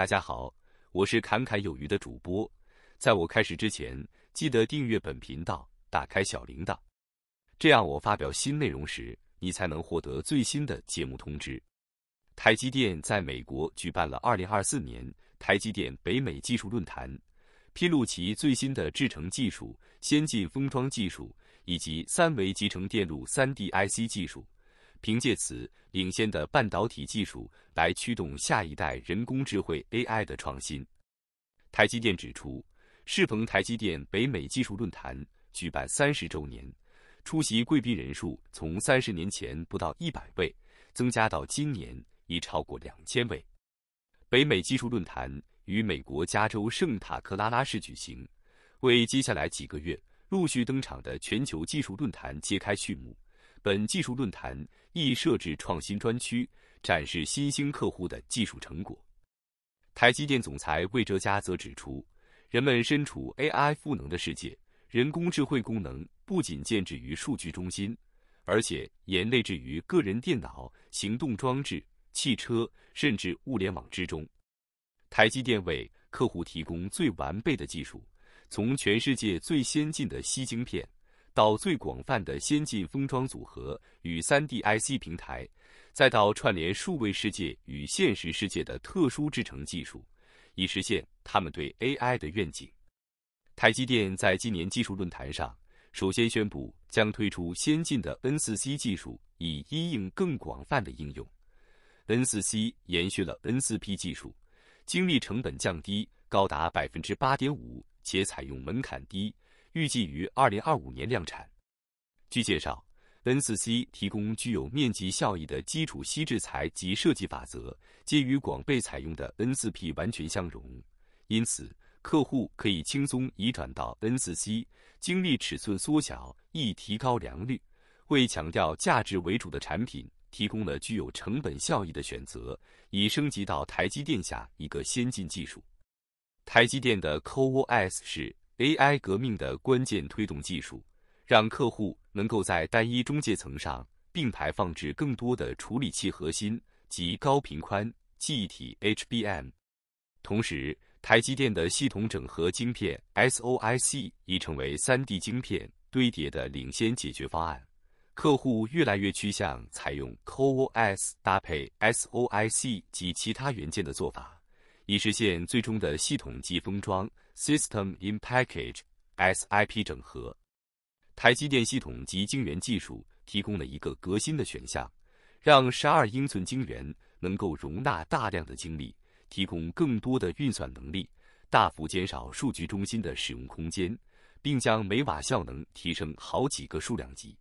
大家好，我是侃侃有余的主播。在我开始之前，记得订阅本频道，打开小铃铛，这样我发表新内容时，你才能获得最新的节目通知。台积电在美国举办了2024年台积电北美技术论坛，披露其最新的制程技术、先进封装技术以及三维集成电路 3D IC 技术。凭借此领先的半导体技术来驱动下一代人工智慧 AI 的创新。台积电指出，适逢台积电北美技术论坛举办三十周年，出席贵宾人数从三十年前不到一百位，增加到今年已超过两千位。北美技术论坛于美国加州圣塔克拉拉市举行，为接下来几个月陆续登场的全球技术论坛揭开序幕。本技术论坛亦设置创新专区，展示新兴客户的技术成果。台积电总裁魏哲嘉则指出，人们身处 AI 赋能的世界，人工智慧功能不仅建置于数据中心，而且也内置于个人电脑、行动装置、汽车，甚至物联网之中。台积电为客户提供最完备的技术，从全世界最先进的晶片。到最广泛的先进封装组合与 3D IC 平台，再到串联数位世界与现实世界的特殊制成技术，以实现他们对 AI 的愿景。台积电在今年技术论坛上，首先宣布将推出先进的 N4C 技术，以应用更广泛的应用。N4C 延续了 N4P 技术，精密成本降低高达百分之八点五，且采用门槛低。预计于二零二五年量产。据介绍，N4C 提供具有面积效益的基础锡质材及设计法则，皆与广被采用的 N4P 完全相容，因此客户可以轻松移转到 N4C，经历尺寸缩小，易提高良率，为强调价值为主的产品提供了具有成本效益的选择，以升级到台积电下一个先进技术。台积电的 CoWoS 是。AI 革命的关键推动技术，让客户能够在单一中介层上并排放置更多的处理器核心及高频宽记忆体 HBM。同时，台积电的系统整合晶片 SOIC 已成为 3D 晶片堆叠的领先解决方案。客户越来越趋向采用 c o o s 搭配 SOIC 及其他元件的做法。以实现最终的系统级封装 （System in Package, SIP） 整合。台积电系统及晶圆技术提供了一个革新的选项，让十二英寸晶圆能够容纳大量的晶粒，提供更多的运算能力，大幅减少数据中心的使用空间，并将每瓦效能提升好几个数量级。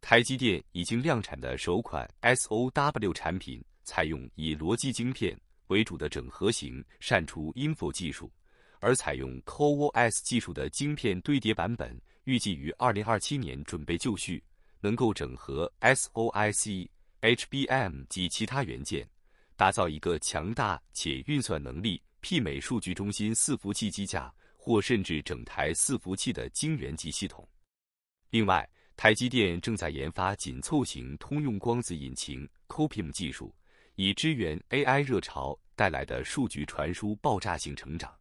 台积电已经量产的首款 SOW 产品采用以逻辑晶片。为主的整合型删除 Info 技术，而采用 Coos 技术的晶片堆叠版本，预计于2027年准备就绪，能够整合 Soic、HBM 及其他元件，打造一个强大且运算能力媲美数据中心伺服器机架或甚至整台伺服器的晶圆级系统。另外，台积电正在研发紧凑型通用光子引擎 Copium 技术。以支援 AI 热潮带来的数据传输爆炸性成长。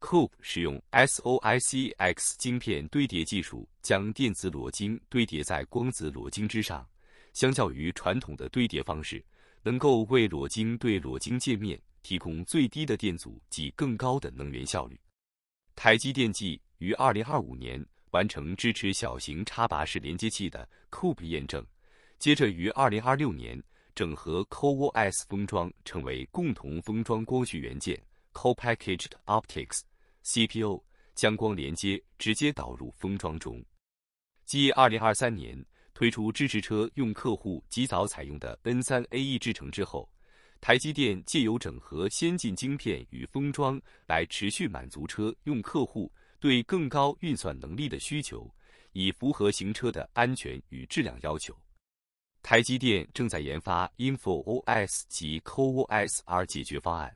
Cope 使用 SOICX 晶片堆叠技术，将电子裸晶堆叠在光子裸晶之上。相较于传统的堆叠方式，能够为裸晶对裸晶界面提供最低的电阻及更高的能源效率。台积电计于二零二五年完成支持小型插拔式连接器的 Cope 验证，接着于二零二六年。整合 c o o s 封装成为共同封装光学元件 Co-packaged Optics CPO，将光连接直接导入封装中。继2023年推出支持车用客户及早采用的 N3AE 制程之后，台积电借由整合先进晶片与封装，来持续满足车用客户对更高运算能力的需求，以符合行车的安全与质量要求。台积电正在研发 InfoOS 及 CoOSR 解决方案，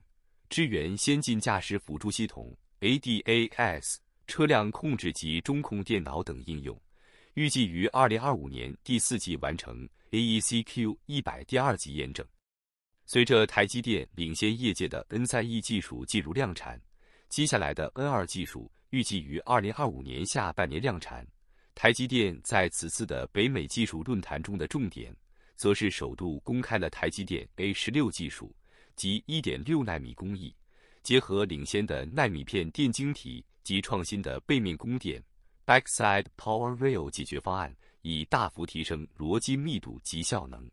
支援先进驾驶辅助系统 （ADAS）、车辆控制及中控电脑等应用，预计于2025年第四季完成 AECQ 一百第二级验证。随着台积电领先业界的 N3E 技术进入量产，接下来的 N2 技术预计于2025年下半年量产。台积电在此次的北美技术论坛中的重点，则是首度公开了台积电 A 十六技术及1.6纳米工艺，结合领先的纳米片电晶体及创新的背面供电 （Backside Power Rail） 解决方案，以大幅提升逻辑密度及效能。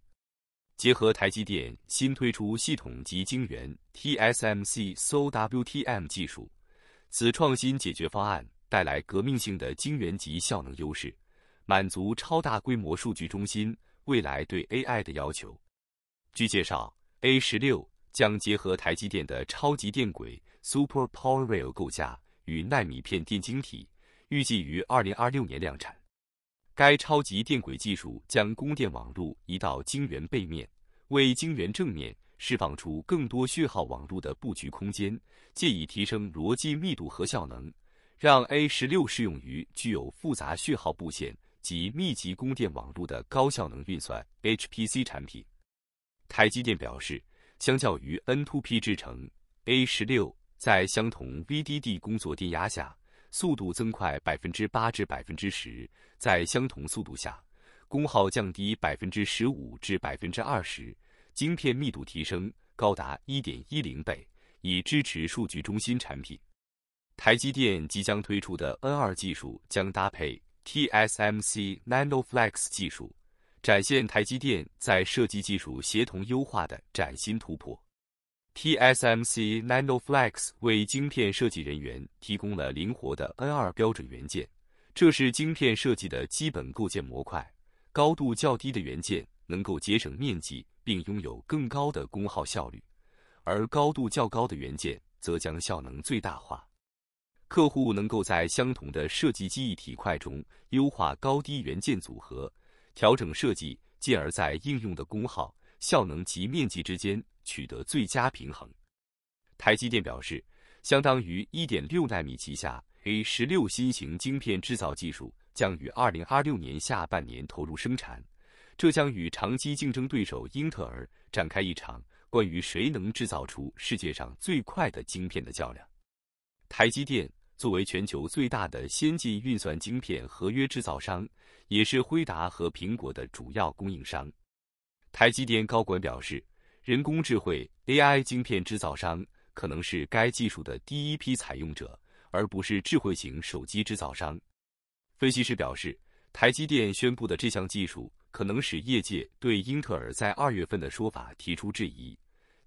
结合台积电新推出系统级晶圆 （TSMC SoWTM） 技术，此创新解决方案。带来革命性的晶圆级效能优势，满足超大规模数据中心未来对 AI 的要求。据介绍，A 十六将结合台积电的超级电轨 Super Power Rail 构架与纳米片电晶体，预计于二零二六年量产。该超级电轨技术将供电网路移到晶圆背面，为晶圆正面释放出更多讯号网路的布局空间，借以提升逻辑密度和效能。让 A 十六适用于具有复杂序号布线及密集供电网络的高效能运算 （HPC） 产品。台积电表示，相较于 N2P 制程，A 十六在相同 VDD 工作电压下，速度增快百分之八至百分之十，在相同速度下，功耗降低百分之十五至百分之二十，晶片密度提升高达一点一零倍，以支持数据中心产品。台积电即将推出的 N2 技术将搭配 TSMC NanoFlex 技术，展现台积电在设计技术协同优化的崭新突破。TSMC NanoFlex 为晶片设计人员提供了灵活的 N2 标准元件，这是晶片设计的基本构建模块。高度较低的元件能够节省面积，并拥有更高的功耗效率；而高度较高的元件则将效能最大化。客户能够在相同的设计记忆体块中优化高低元件组合，调整设计，进而在应用的功耗、效能及面积之间取得最佳平衡。台积电表示，相当于1.6纳米旗下 A16 新型晶片制造技术将于2026年下半年投入生产，这将与长期竞争对手英特尔展开一场关于谁能制造出世界上最快的晶片的较量。台积电。作为全球最大的先进运算晶片合约制造商，也是辉达和苹果的主要供应商，台积电高管表示，人工智慧 AI 晶片制造商可能是该技术的第一批采用者，而不是智慧型手机制造商。分析师表示，台积电宣布的这项技术可能使业界对英特尔在二月份的说法提出质疑。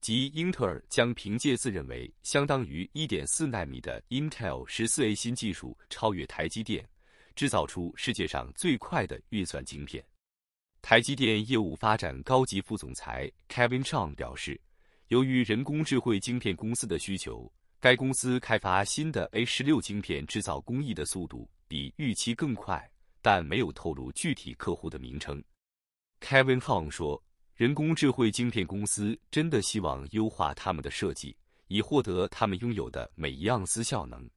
即英特尔将凭借自认为相当于1.4纳米的 Intel 14A 新技术，超越台积电，制造出世界上最快的运算晶片。台积电业务发展高级副总裁 Kevin c h o a n g 表示，由于人工智能晶片公司的需求，该公司开发新的 A16 晶片制造工艺的速度比预期更快，但没有透露具体客户的名称。Kevin c h o a n g 说。人工智慧晶片公司真的希望优化他们的设计，以获得他们拥有的每一盎司效能。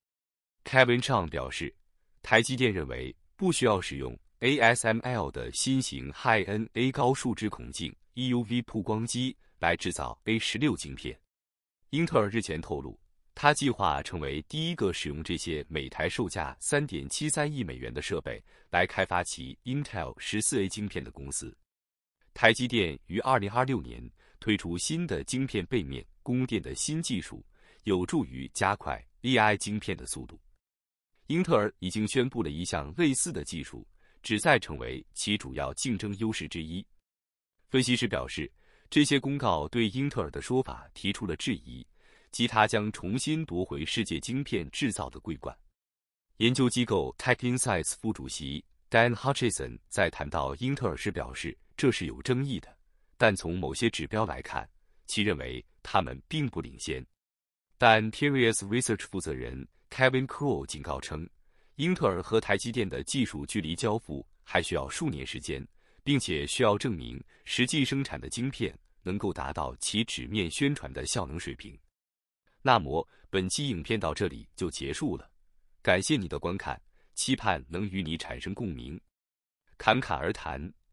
Kevin Chung 表示，台积电认为不需要使用 ASML 的新型 High NA 高数值孔径 EUV 曝光机来制造 A16 晶片。英特尔日前透露，他计划成为第一个使用这些每台售价3.73亿美元的设备来开发其 Intel 14A 晶片的公司。台积电于二零二六年推出新的晶片背面供电的新技术，有助于加快 AI 晶片的速度。英特尔已经宣布了一项类似的技术，旨在成为其主要竞争优势之一。分析师表示，这些公告对英特尔的说法提出了质疑，即它将重新夺回世界晶片制造的桂冠。研究机构 TechInsights 副主席 Dan Hutchison 在谈到英特尔时表示。这是有争议的，但从某些指标来看，其认为它们并不领先。但 Terius Research 负责人 Kevin Crow 警告称，英特尔和台积电的技术距离交付还需要数年时间，并且需要证明实际生产的晶片能够达到其纸面宣传的效能水平。那么本期影片到这里就结束了，感谢你的观看，期盼能与你产生共鸣。侃侃而谈。